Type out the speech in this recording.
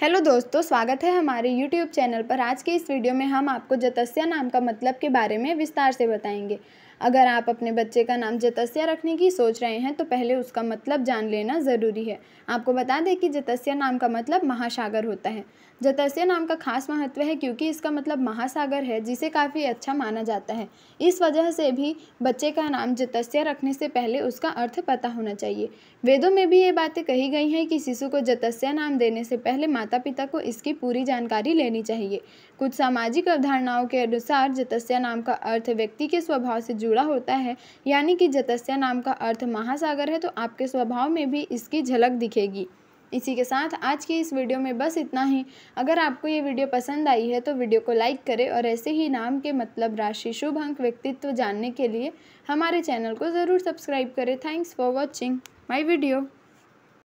hello दोस्तों स्वागत है हमारे यूट्यूब चैनल पर आज के इस वीडियो में हम आपको जतस्या नाम का मतलब के बारे में विस्तार से बताएंगे अगर आप अपने बच्चे का नाम जतस्या रखने की सोच रहे हैं तो पहले उसका मतलब जान लेना ज़रूरी है आपको बता दें कि जतस्या नाम का मतलब महासागर होता है जतस्या नाम का खास महत्व है क्योंकि इसका मतलब महासागर है जिसे काफ़ी अच्छा माना जाता है इस वजह से भी बच्चे का नाम जतस्या रखने से पहले उसका अर्थ पता होना चाहिए वेदों में भी ये बातें कही गई हैं कि शिशु को जतस्या नाम देने से पहले माता पिता को इसकी पूरी जानकारी लेनी चाहिए कुछ सामाजिक अवधारणाओं के अनुसार जतस्या नाम का अर्थ व्यक्ति के स्वभाव से जुड़ा होता है यानी कि जतस्या नाम का अर्थ महासागर है तो आपके स्वभाव में भी इसकी झलक दिखेगी इसी के साथ आज की इस वीडियो में बस इतना ही अगर आपको ये वीडियो पसंद आई है तो वीडियो को लाइक करें और ऐसे ही नाम के मतलब राशि शुभ अंक व्यक्तित्व जानने के लिए हमारे चैनल को ज़रूर सब्सक्राइब करें thanks for watching my video